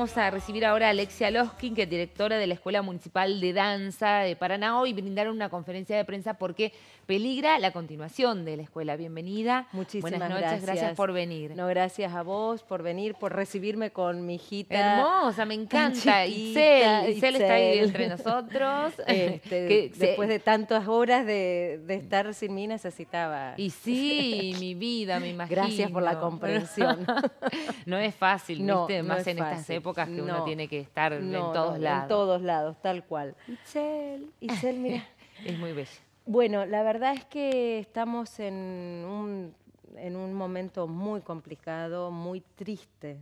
Vamos a recibir ahora a Alexia Loskin, que es directora de la Escuela Municipal de Danza de Paraná. Hoy brindar una conferencia de prensa porque peligra la continuación de la escuela. Bienvenida. Muchísimas Buenas noches, gracias. por venir. No, gracias a vos por venir, por recibirme con mi hijita. Hermosa, me encanta. y cel está ahí entre nosotros. Este, después de tantas horas de, estar sin mí necesitaba. Y sí, mi vida, me imagino. Gracias por la comprensión. no es fácil, no, ¿viste? Más en estas épocas que uno tiene que estar en todos lados. En todos lados, tal cual. Isel, Isel, mira. es muy bella. Bueno, la verdad es que estamos en un, en un momento muy complicado, muy triste.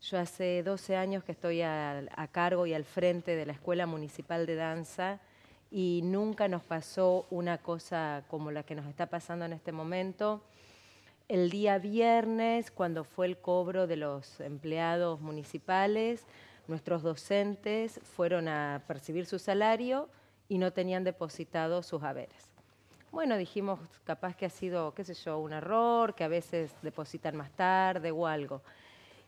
Yo hace 12 años que estoy a, a cargo y al frente de la Escuela Municipal de Danza y nunca nos pasó una cosa como la que nos está pasando en este momento. El día viernes, cuando fue el cobro de los empleados municipales, nuestros docentes fueron a percibir su salario y no tenían depositado sus haberes. Bueno, dijimos capaz que ha sido, qué sé yo, un error, que a veces depositan más tarde o algo.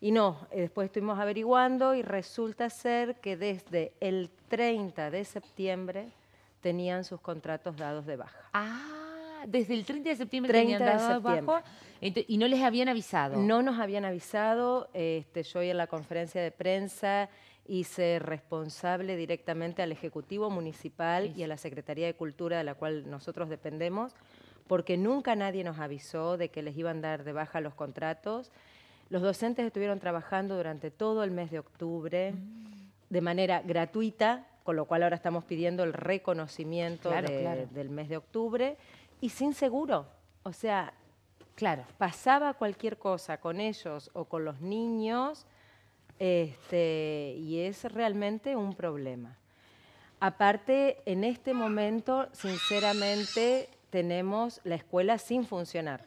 Y no, eh, después estuvimos averiguando y resulta ser que desde el 30 de septiembre tenían sus contratos dados de baja. Ah desde el 30 de septiembre y no les habían avisado. No nos habían avisado, este, yo en la conferencia de prensa hice responsable directamente al Ejecutivo Municipal y a la Secretaría de Cultura de la cual nosotros dependemos, porque nunca nadie nos avisó de que les iban a dar de baja los contratos. Los docentes estuvieron trabajando durante todo el mes de octubre mm. de manera gratuita, con lo cual ahora estamos pidiendo el reconocimiento del mes de octubre y sin seguro. O sea, claro, pasaba cualquier cosa con ellos o con los niños este, y es realmente un problema. Aparte, en este momento, sinceramente, tenemos la escuela sin funcionar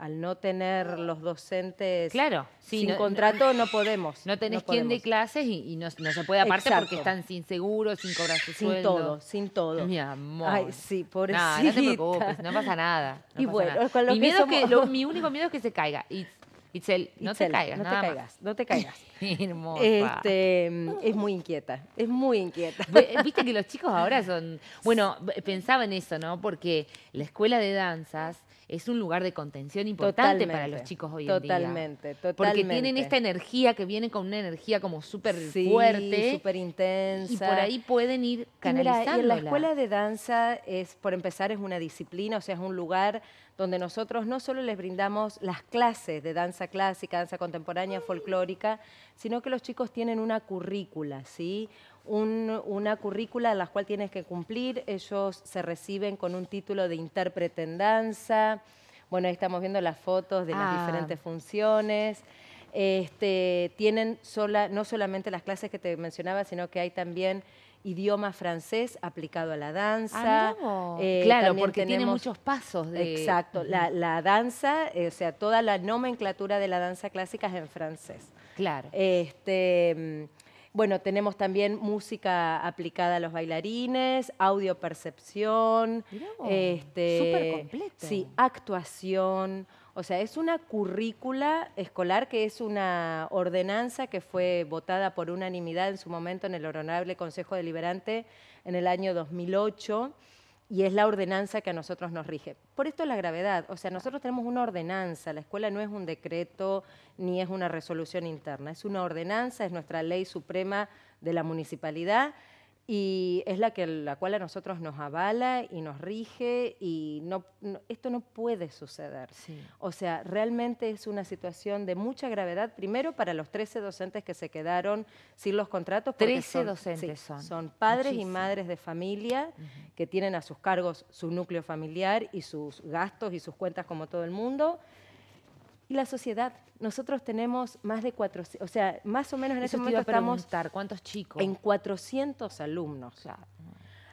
al no tener los docentes claro, sin contrato no, podemos. No tenés quien de clases y, no, se puede aparte porque están sin seguro, sin cobrar su sin sueldo. Sin todo, sin todo. Mi amor. Ay, sí, pobrecita. No, no te preocupes, no pasa nada. y bueno, mi, miedo mi único miedo es que se caiga. Y, Itzel, no te caigas, no te caigas, no te caigas. este, es muy inquieta, es muy inquieta. Viste que los chicos ahora son, bueno, pensaba en eso, ¿no? Porque la escuela de danzas es un lugar de contención importante para los chicos hoy en día. Totalmente, totalmente. Porque tienen esta energía que viene con una energía como súper fuerte. súper intensa. Y por ahí pueden ir canalizando. la escuela de danza, es, por empezar, es una disciplina, o sea, es un lugar donde nosotros no solo les brindamos las clases de danza clásica, danza contemporánea, folclórica, sino que los chicos tienen una currícula, ¿sí? una currícula a la cual tienes que cumplir. Ellos se reciben con un título de intérprete en danza. Bueno, ahí estamos viendo las fotos de las ah. diferentes funciones. Este, tienen no solamente las clases que te mencionaba, sino que hay también idioma francés aplicado a la danza. Ah, eh, claro, porque tiene muchos pasos. De... Exacto, la, danza, eh, o sea, toda la nomenclatura de la danza clásica es en francés. Claro. Este, mm, bueno, tenemos también música aplicada a los bailarines, audio percepción, este, Sí, actuación. O sea, es una currícula escolar que es una ordenanza que fue votada por unanimidad en su momento en el Honorable Consejo Deliberante en el año 2008 y es la ordenanza que a nosotros nos rige. Por esto la gravedad, o sea, nosotros tenemos una ordenanza, la escuela no es un decreto ni es una resolución interna, es una ordenanza, es nuestra ley suprema de la municipalidad y es la, que, la cual a nosotros nos avala y nos rige y no, esto no puede suceder. O sea, realmente es una situación de mucha gravedad, primero para los 13 docentes que se quedaron sin los contratos. 13 son, docentes son. padres y madres de familia que tienen a sus cargos su núcleo familiar y sus gastos y sus cuentas como todo el mundo y la sociedad. Nosotros tenemos más de 400, o sea, más o menos en este ese momento estamos ¿cuántos chicos? en 400 alumnos.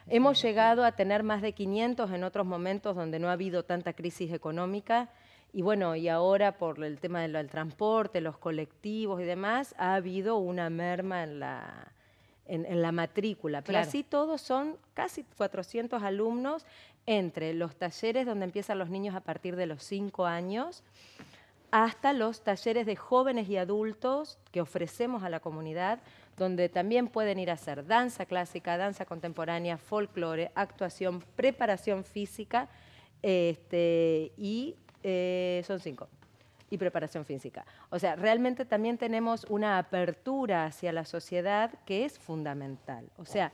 Hemos llegado a tener más de 500 en otros momentos donde no ha habido tanta crisis económica. Y bueno, y ahora por el tema del, transporte, los colectivos y demás, ha habido una merma en la, en, la matrícula. Pero así todos son casi 400 alumnos entre los talleres donde empiezan los niños a partir de los 5 años hasta los talleres de jóvenes y adultos que ofrecemos a la comunidad, donde también pueden ir a hacer danza clásica, danza contemporánea, folclore, actuación, preparación física este, y eh, son cinco y preparación física. O sea, realmente también tenemos una apertura hacia la sociedad que es fundamental. O sea,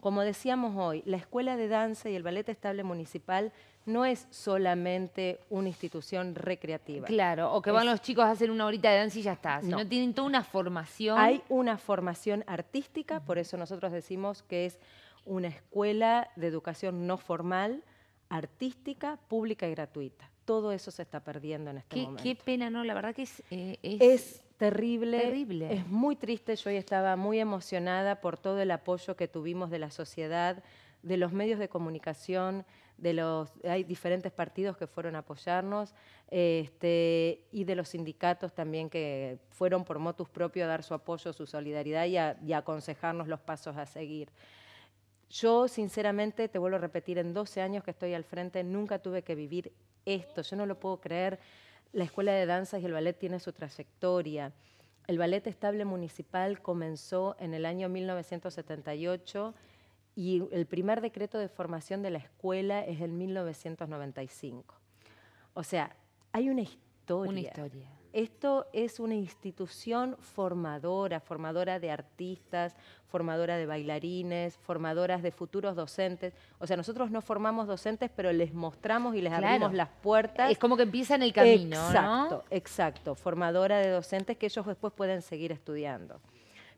como decíamos hoy, la Escuela de Danza y el Ballet Estable Municipal no es solamente una institución recreativa. Claro, o que van los chicos a hacer una horita de danza y ya está, no. tienen toda una formación. Hay una formación artística, por eso nosotros decimos que es una escuela de educación no formal, artística, pública y gratuita. Todo eso se está perdiendo en este momento. Qué pena, ¿no? La verdad que eh, es... es... terrible, terrible. Es muy triste. Yo hoy estaba muy emocionada por todo el apoyo que tuvimos de la sociedad, de los medios de comunicación, de los, hay diferentes partidos que fueron a apoyarnos este, y de los sindicatos también que fueron por motus propio a dar su apoyo, su solidaridad y aconsejarnos los pasos a seguir. Yo, sinceramente, te vuelvo a repetir, en 12 años que estoy al frente, nunca tuve que vivir esto. Yo no lo puedo creer. La Escuela de Danzas y el Ballet tiene su trayectoria. El Ballet Estable Municipal comenzó en el año 1978 y el primer decreto de formación de la escuela es el 1995. O sea, hay una historia. Una historia. Esto es una institución formadora, formadora de artistas, formadora de bailarines, formadoras de futuros docentes. O sea, nosotros no formamos docentes, pero les mostramos y les abrimos las puertas. Es como que empiezan el camino, Exacto, exacto. Formadora de docentes que ellos después pueden seguir estudiando.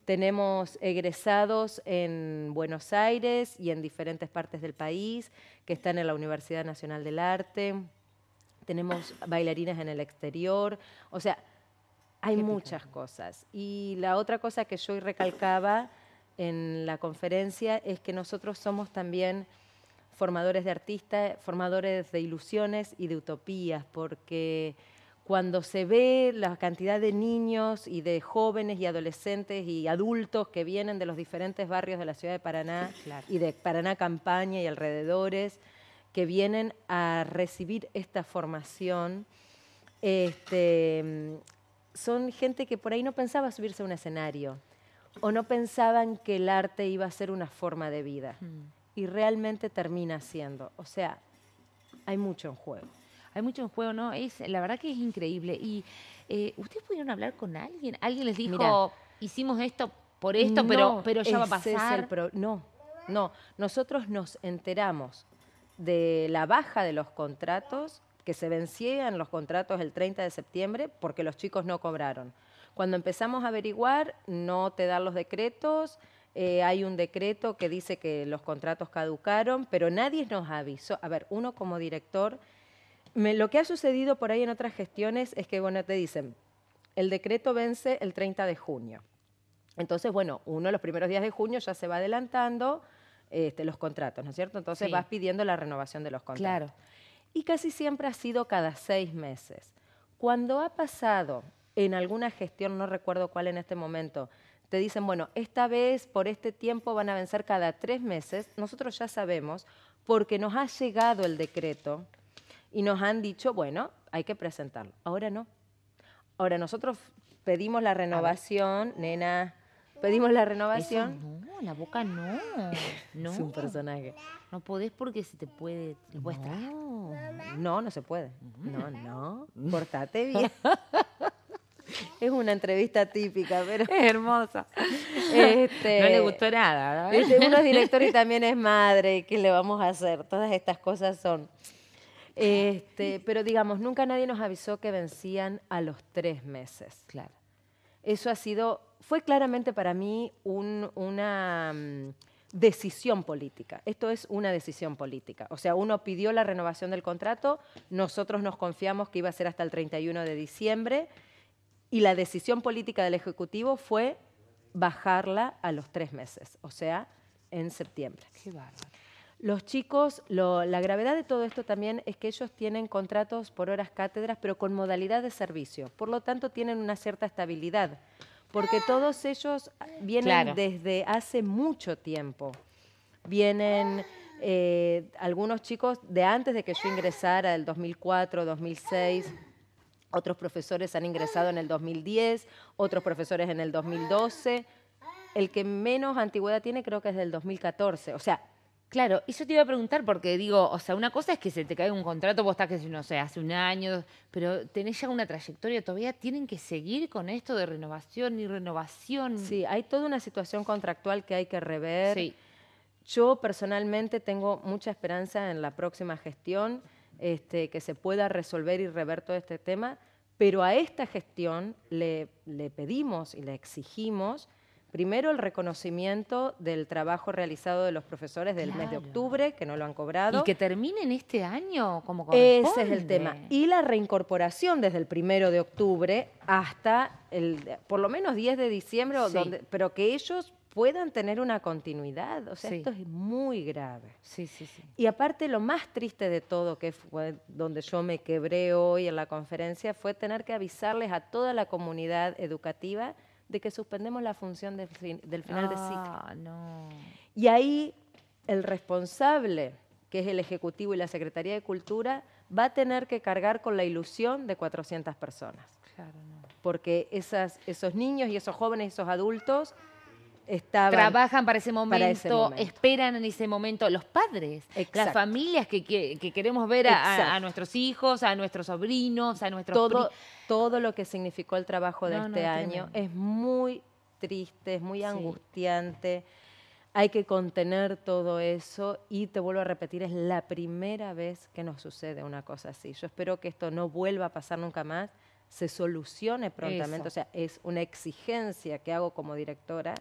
Tenemos egresados en Buenos Aires y en diferentes partes del país que están en la Universidad Nacional del Arte. Tenemos bailarinas en el exterior. O sea, hay muchas cosas. Y la otra cosa que yo recalcaba en la conferencia es que nosotros somos también formadores de artistas, formadores de ilusiones y de utopías, porque cuando se ve la cantidad de niños y de jóvenes y adolescentes y adultos que vienen de los diferentes barrios de la ciudad de Paraná y de Paraná Campaña y alrededores, que vienen a recibir esta formación, este, son gente que por ahí no pensaba subirse a un escenario o no pensaban que el arte iba a ser una forma de vida mm. y realmente termina siendo. O sea, hay mucho en juego mucho en juego, ¿no? Es, la verdad que es increíble. Y eh, ¿ustedes pudieron hablar con alguien? ¿Alguien les dijo, hicimos esto por esto, pero, pero ya va a pasar? no, no. Nosotros nos enteramos de la baja de los contratos, que se vencían los contratos el 30 de septiembre porque los chicos no cobraron. Cuando empezamos a averiguar, no te dan los decretos, eh, hay un decreto que dice que los contratos caducaron, pero nadie nos avisó. A ver, uno como director lo que ha sucedido por ahí en otras gestiones es que, bueno, te dicen, el decreto vence el 30 de junio. Entonces, bueno, uno de los primeros días de junio ya se va adelantando este, los contratos, ¿no es cierto? Entonces vas pidiendo la renovación de los contratos. Claro. Y casi siempre ha sido cada seis meses. Cuando ha pasado en alguna gestión, no recuerdo cuál en este momento, te dicen, bueno, esta vez por este tiempo van a vencer cada tres meses, nosotros ya sabemos porque nos ha llegado el decreto y nos han dicho, bueno, hay que presentarlo. Ahora no. Ahora nosotros pedimos la renovación, nena, pedimos la renovación. no, la boca no. no. es un personaje. No podés porque se te puede, puedes no. No, no se puede. No, no. Cortate bien. Es una entrevista típica, pero. Es hermosa. Este, no le gustó nada. ¿verdad? Este, Uno es director y también es madre. ¿Qué le vamos a hacer? Todas estas cosas son. Este, pero digamos, nunca nadie nos avisó que vencían a los tres meses. Claro. Eso ha sido, fue claramente para mí una mm, decisión política. Esto es una decisión política. O sea, uno pidió la renovación del contrato, nosotros nos confiamos que iba a ser hasta el 31 de diciembre y la decisión política del Ejecutivo fue bajarla a los tres meses, o sea, en septiembre. Qué bárbaro. Los chicos, la gravedad de todo esto también es que ellos tienen contratos por horas cátedras, pero con modalidad de servicio. Por lo tanto, tienen una cierta estabilidad, porque todos ellos ah, vienen desde hace mucho tiempo. Vienen eh, algunos chicos de antes de que yo ingresara, del 2004, 2006. Otros profesores han ingresado en el 2010, otros profesores en el 2012 el que menos antigüedad tiene creo que es del 2014. O sea, Claro, y te iba a preguntar, porque digo, o sea, una cosa es que se te cae un contrato, vos estás, que no sé, hace un año, pero tenés ya una trayectoria, todavía tienen que seguir con esto de renovación y renovación. Sí, hay toda una situación contractual que hay que rever. Sí. Yo personalmente tengo mucha esperanza en la próxima gestión, este, que se pueda resolver y rever todo este tema, pero a esta gestión le pedimos y le exigimos Primero, el reconocimiento del trabajo realizado de los profesores del mes de octubre, que no lo han cobrado. Y que terminen este año como corresponde. Ese es el tema. Y la reincorporación desde el primero de octubre hasta el, por lo menos 10 de diciembre, pero que ellos puedan tener una continuidad. O sea, esto es muy grave. Sí, sí, sí. Y aparte, lo más triste de todo, que fue donde yo me quebré hoy en la conferencia, fue tener que avisarles a toda la comunidad educativa de que suspendemos la función del, final de ciclo. Ah, y ahí el responsable, que es el Ejecutivo y la Secretaría de Cultura, va a tener que cargar con la ilusión de 400 personas. Porque esos niños y esos jóvenes y esos adultos trabajan para ese, momento, esperan en ese momento. Los padres, las familias que, queremos ver a, nuestros hijos, a nuestros sobrinos, a nuestros... Todo, todo lo que significó el trabajo de este año es muy triste, es muy angustiante. Hay que contener todo eso y te vuelvo a repetir, es la primera vez que nos sucede una cosa así. Yo espero que esto no vuelva a pasar nunca más, se solucione prontamente. O sea, es una exigencia que hago como directora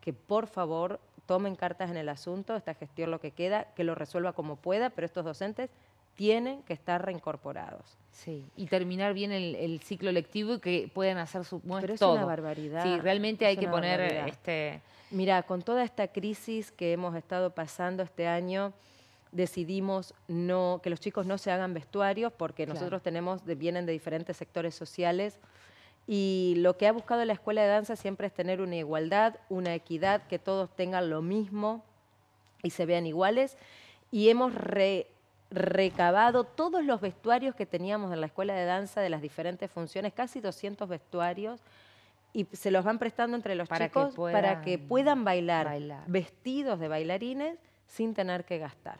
que por favor tomen cartas en el asunto, esta gestión lo que queda, que lo resuelva como pueda, pero estos docentes tienen que estar reincorporados. Sí, y terminar bien el, ciclo lectivo y que puedan hacer su Pero es una barbaridad. Sí, realmente hay que poner este. Mira, con toda esta crisis que hemos estado pasando este año, decidimos no que los chicos no se hagan vestuarios porque nosotros tenemos vienen de diferentes sectores sociales y lo que ha buscado la escuela de danza siempre es tener una igualdad, una equidad, que todos tengan lo mismo y se vean iguales. Y hemos recabado todos los vestuarios que teníamos en la escuela de danza de las diferentes funciones, casi 200 vestuarios, y se los van prestando entre los chicos para que puedan bailar, vestidos de bailarines sin tener que gastar.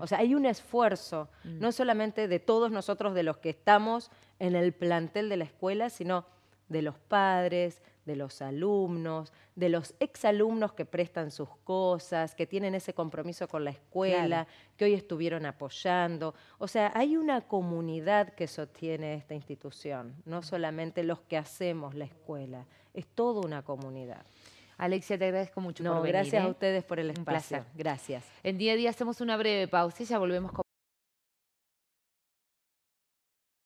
O sea, hay un esfuerzo, mm. no solamente de todos nosotros, de los que estamos en el plantel de la escuela, sino de los padres, de los alumnos, de los exalumnos que prestan sus cosas, que tienen ese compromiso con la escuela, que hoy estuvieron apoyando. O sea, hay una comunidad que sostiene esta institución, no solamente los que hacemos la escuela, es toda una comunidad. Alexia, te agradezco mucho. No, gracias a ¿eh? ustedes por el espacio. Gracias. En día a día hacemos una breve pausa y ya volvemos